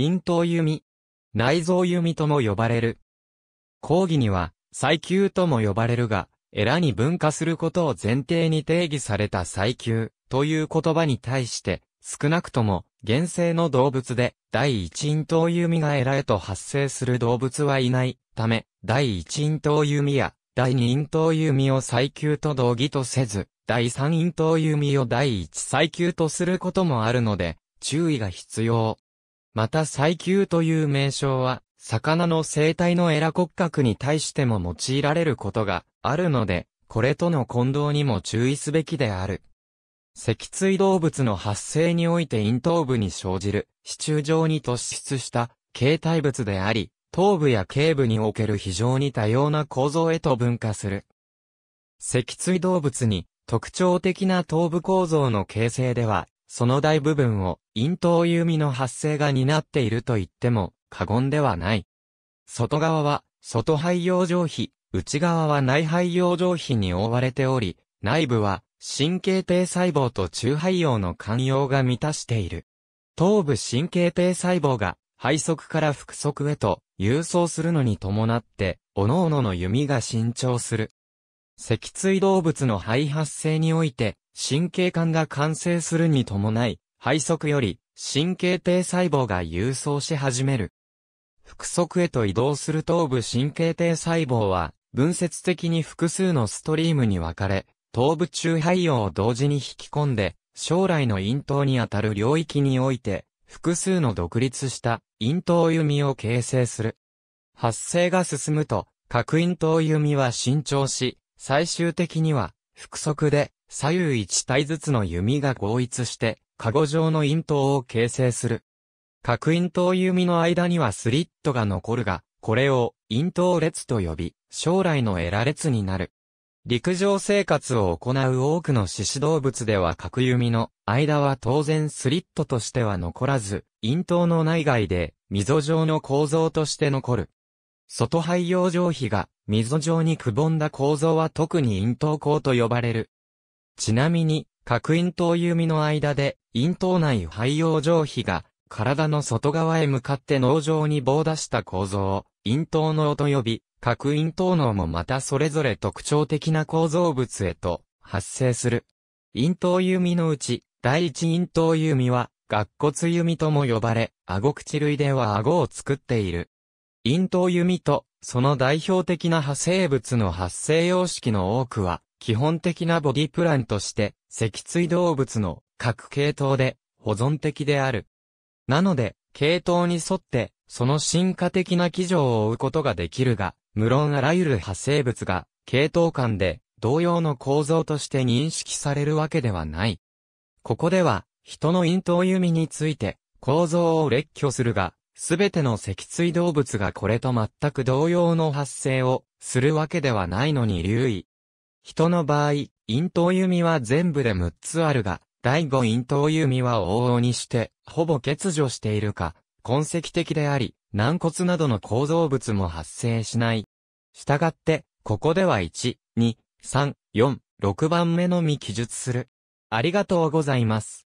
咽頭弓、内臓弓とも呼ばれる。講義には、最級とも呼ばれるが、エラに分化することを前提に定義された最級という言葉に対して、少なくとも、現生の動物で、第一咽頭弓がエラへと発生する動物はいないため、第一咽頭弓や、第二咽頭弓を最級と同義とせず、第三咽頭弓を第一最級とすることもあるので、注意が必要。また細球という名称は、魚の生態のエラ骨格に対しても用いられることがあるので、これとの混同にも注意すべきである。脊椎動物の発生において咽頭部に生じる、支柱状に突出した形態物であり、頭部や頸部における非常に多様な構造へと分化する。脊椎動物に特徴的な頭部構造の形成では、その大部分を咽頭弓の発生が担っていると言っても過言ではない。外側は外肺葉上皮、内側は内肺葉上皮に覆われており、内部は神経体細胞と中肺葉の寛容が満たしている。頭部神経体細胞が肺側から腹側へと郵送するのに伴って、各々の弓が伸長する。脊椎動物の肺発生において、神経管が完成するに伴い、肺側より神経堤細胞が郵送し始める。腹側へと移動する頭部神経堤細胞は、分節的に複数のストリームに分かれ、頭部中肺葉を同時に引き込んで、将来の咽頭にあたる領域において、複数の独立した咽頭弓を形成する。発生が進むと、核咽頭弓は伸長し、最終的には、腹側で左右一体ずつの弓が合一して、カゴ状の陰頭を形成する。各陰頭弓の間にはスリットが残るが、これを陰頭列と呼び、将来のエラ列になる。陸上生活を行う多くの獅子動物では角弓の間は当然スリットとしては残らず、陰頭の内外で溝状の構造として残る。外肺葉上皮が溝状にくぼんだ構造は特に陰頭孔と呼ばれる。ちなみに、角咽頭弓の間で、咽頭内肺葉上皮が、体の外側へ向かって脳上に棒出した構造を、咽頭脳と呼び、角咽頭脳もまたそれぞれ特徴的な構造物へと発生する。咽頭弓のうち、第一咽頭弓は、顎骨弓とも呼ばれ、顎口類では顎を作っている。咽頭弓と、その代表的な派生物の発生様式の多くは、基本的なボディプランとして、脊椎動物の各系統で保存的である。なので、系統に沿って、その進化的な基準を追うことができるが、無論あらゆる派生物が、系統間で同様の構造として認識されるわけではない。ここでは、人の咽頭弓について、構造を列挙するが、すべての脊椎動物がこれと全く同様の発生をするわけではないのに留意。人の場合、咽頭弓は全部で6つあるが、第5咽頭弓は往々にして、ほぼ欠如しているか、痕跡的であり、軟骨などの構造物も発生しない。したがって、ここでは1、2、3、4、6番目のみ記述する。ありがとうございます。